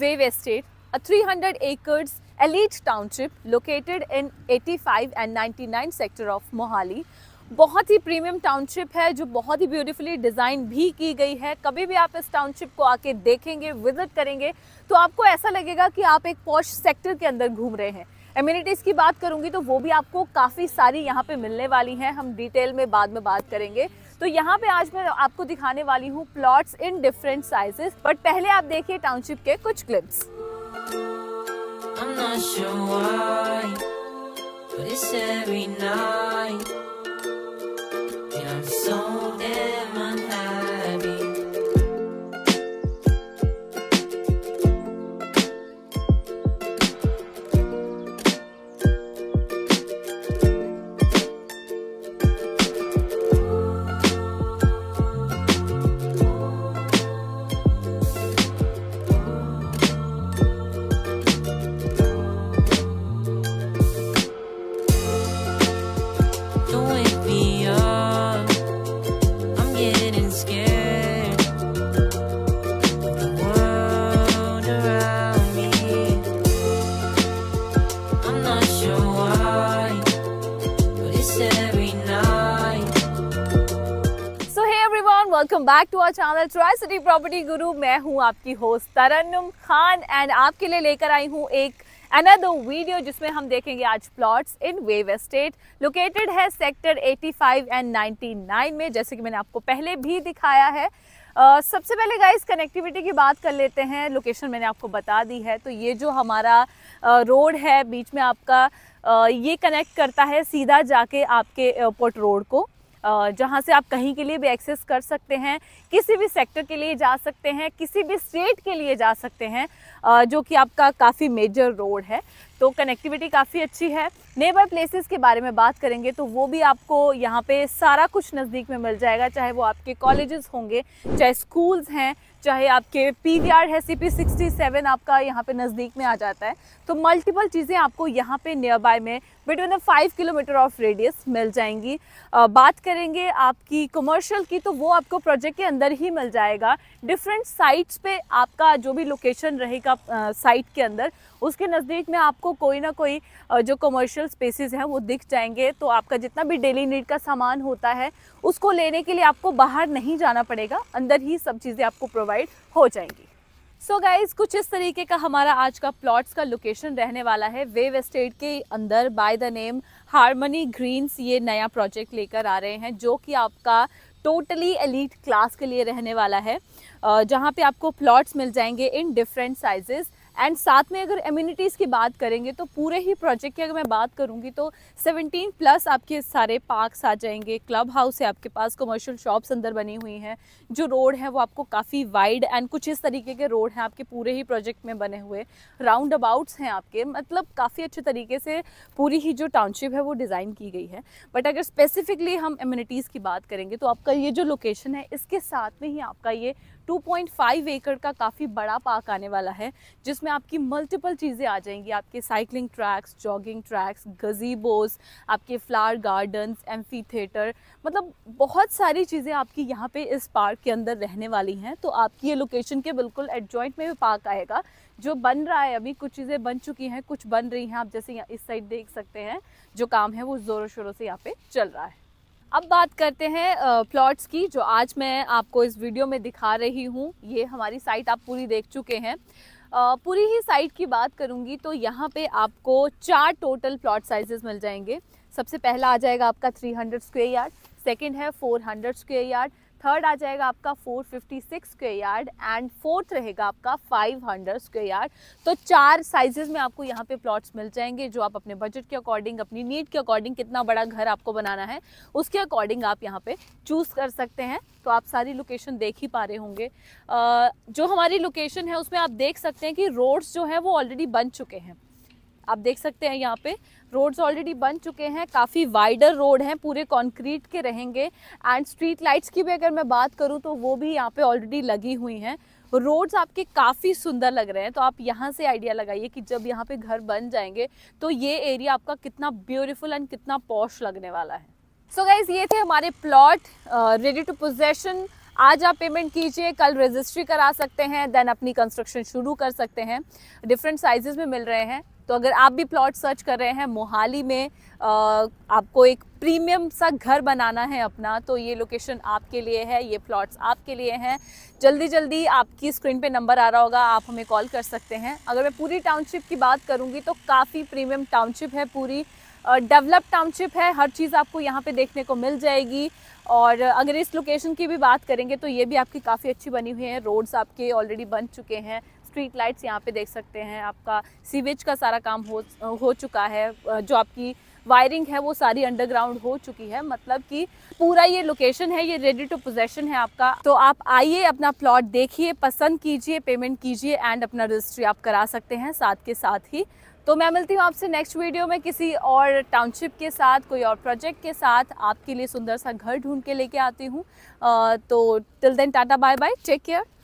Wave Estate, a 300 acres elite township located in 85 and 99 sector of Mohali. बहुत ही premium township है जो बहुत ही beautifully design भी की गई है कभी भी आप इस टाउनशिप को आके देखेंगे विजिट करेंगे तो आपको ऐसा लगेगा कि आप एक पॉश सेक्टर के अंदर घूम रहे हैं एम्यूनिटीज़ की बात करूंगी तो वो भी आपको काफ़ी सारी यहाँ पे मिलने वाली हैं हम डिटेल में बाद में बात करेंगे तो यहाँ पे आज मैं आपको दिखाने वाली हूँ plots in different sizes but पहले आप देखिए टाउनशिप के कुछ clips I'm welcome back to our channel tricity property Guru मैं हूं आपकी होस्ट तरन्नुम खान एंड आपके लिए लेकर आई हूं एक अनदर वीडियो जिसमें हम देखेंगे आज plots in Wave Estate located है सेक्टर 85 एंड 99 में जैसे कि मैंने आपको पहले भी दिखाया है Uh, सबसे पहले गाइस कनेक्टिविटी की बात कर लेते हैं लोकेशन मैंने आपको बता दी है तो ये जो हमारा रोड uh, है बीच में आपका uh, ये कनेक्ट करता है सीधा जाके आपके एयरपोर्ट रोड को जहाँ से आप कहीं के लिए भी एक्सेस कर सकते हैं किसी भी सेक्टर के लिए जा सकते हैं किसी भी स्टेट के लिए जा सकते हैं जो कि आपका काफ़ी मेजर रोड है तो कनेक्टिविटी काफ़ी अच्छी है नेबर प्लेसेस के बारे में बात करेंगे तो वो भी आपको यहाँ पे सारा कुछ नज़दीक में मिल जाएगा चाहे वो आपके कॉलेजेस होंगे चाहे स्कूल्स हैं चाहे आपके पी वी आर है सी पी सिक्सटी सेवन आपका यहाँ पे नज़दीक में आ जाता है तो मल्टीपल चीज़ें आपको यहाँ पे नियर बाय में between a five kilometre of radius मिल जाएंगी आ, बात करेंगे आपकी कमर्शियल की तो वो आपको प्रोजेक्ट के अंदर ही मिल जाएगा डिफरेंट साइट्स पे आपका जो भी लोकेशन रहेगा साइट के अंदर उसके नज़दीक में आपको कोई ना कोई जो कमर्शियल स्पेसेस हैं वो दिख जाएंगे तो आपका जितना भी डेली नीड का सामान होता है उसको लेने के लिए आपको बाहर नहीं जाना पड़ेगा अंदर ही सब चीज़ें आपको प्रोवाइड हो जाएंगी सो so गाइज कुछ इस तरीके का हमारा आज का प्लॉट्स का लोकेशन रहने वाला है वेव एस्टेट के अंदर by the name Harmony Greens ये नया प्रोजेक्ट लेकर आ रहे हैं जो कि आपका टोटली एलीट क्लास के लिए रहने वाला है जहाँ पे आपको प्लॉट्स मिल जाएंगे इन डिफरेंट साइजेज़ एंड साथ में अगर एम्यूनिटीज़ की बात करेंगे तो पूरे ही प्रोजेक्ट की अगर मैं बात करूँगी तो 17 प्लस आपके सारे पार्क्स आ जाएंगे क्लब हाउस है आपके पास कमर्शियल शॉप्स अंदर बनी हुई हैं जो रोड है वो आपको काफ़ी वाइड एंड कुछ इस तरीके के रोड हैं आपके पूरे ही प्रोजेक्ट में बने हुए राउंड अबाउट्स हैं आपके मतलब काफ़ी अच्छे तरीके से पूरी ही जो टाउनशिप है वो डिज़ाइन की गई है बट अगर स्पेसिफिकली हम इम्यूनिटीज़ की बात करेंगे तो आपका ये जो लोकेशन है इसके साथ में ही आपका ये 2.5 एकड़ का काफ़ी बड़ा पार्क आने वाला है जिसमें आपकी मल्टीपल चीज़ें आ जाएंगी आपके cycling tracks jogging tracks gazebos आपके फ्लावर गार्डन्स एम्फी थिएटर मतलब बहुत सारी चीज़ें आपकी यहाँ पे इस पार्क के अंदर रहने वाली हैं तो आपकी ये लोकेशन के बिल्कुल एडजॉइंट में भी पार्क आएगा जो बन रहा है अभी कुछ चीज़ें बन चुकी हैं कुछ बन रही हैं आप जैसे यहाँ इस साइड देख सकते हैं जो काम है वो ज़ोरों शोरों से यहाँ पे चल रहा है अब बात करते हैं प्लॉट्स की जो आज मैं आपको इस वीडियो में दिखा रही हूँ ये हमारी साइट आप पूरी देख चुके हैं पूरी ही साइट की बात करूँगी तो यहाँ पे आपको चार टोटल प्लॉट साइजेस मिल जाएंगे सबसे पहला आ जाएगा आपका 300 स्क्वेयर यार्ड सेकेंड है 400 स्क्वेयर यार्ड थर्ड आ जाएगा आपका 456 स्क्वेयर यार्ड एंड फोर्थ रहेगा आपका 500 स्क्वेयर यार्ड तो चार साइजेस में आपको यहाँ पे प्लॉट्स मिल जाएंगे जो आप अपने बजट के अकॉर्डिंग अपनी नीड के अकॉर्डिंग कितना बड़ा घर आपको बनाना है उसके अकॉर्डिंग आप यहाँ पे चूज़ कर सकते हैं तो आप सारी लोकेशन देख ही पा रहे होंगे जो हमारी लोकेशन है उसमें आप देख सकते हैं कि रोड्स जो है वो ऑलरेडी बन चुके हैं आप देख सकते हैं यहाँ पे रोड्स ऑलरेडी बन चुके हैं काफ़ी वाइडर रोड हैं पूरे कंक्रीट के रहेंगे एंड स्ट्रीट लाइट्स की भी अगर मैं बात करूँ तो वो भी यहाँ पे ऑलरेडी लगी हुई हैं रोड्स आपके काफ़ी सुंदर लग रहे हैं तो आप यहाँ से आइडिया लगाइए कि जब यहाँ पे घर बन जाएंगे तो ये एरिया आपका कितना ब्यूटिफुल एंड कितना पॉश लगने वाला है सो so गाइज ये थे हमारे प्लॉट रेडी टू पोजेशन आज आप पेमेंट कीजिए कल रजिस्ट्री करा सकते हैं देन अपनी कंस्ट्रक्शन शुरू कर सकते हैं डिफरेंट साइजेस में मिल रहे हैं तो अगर आप भी प्लॉट सर्च कर रहे हैं मोहाली में आ, आपको एक प्रीमियम सा घर बनाना है अपना तो ये लोकेशन आपके लिए है ये प्लॉट्स आपके लिए हैं जल्दी जल्दी आपकी स्क्रीन पे नंबर आ रहा होगा आप हमें कॉल कर सकते हैं अगर मैं पूरी टाउनशिप की बात करूँगी तो काफ़ी प्रीमियम टाउनशिप है पूरी डेवलप टाउनशिप है हर चीज़ आपको यहाँ पे देखने को मिल जाएगी और अगर इस लोकेशन की भी बात करेंगे तो ये भी आपकी काफ़ी अच्छी बनी हुई है रोड्स आपके ऑलरेडी बन चुके हैं स्ट्रीट लाइट्स यहाँ पे देख सकते हैं आपका सीवेज का सारा काम हो हो चुका है जो आपकी वायरिंग है वो सारी अंडरग्राउंड हो चुकी है मतलब कि पूरा ये लोकेशन है ये रेडी टू पोजेशन है आपका तो आप आइए अपना प्लॉट देखिए पसंद कीजिए पेमेंट कीजिए एंड अपना रजिस्ट्री आप करा सकते हैं साथ के साथ ही तो मैं मिलती हूँ आपसे नेक्स्ट वीडियो में किसी और टाउनशिप के साथ कोई और प्रोजेक्ट के साथ आपके लिए सुंदर सा घर ढूंढ के लेके आती हूँ तो till then tata bye bye take care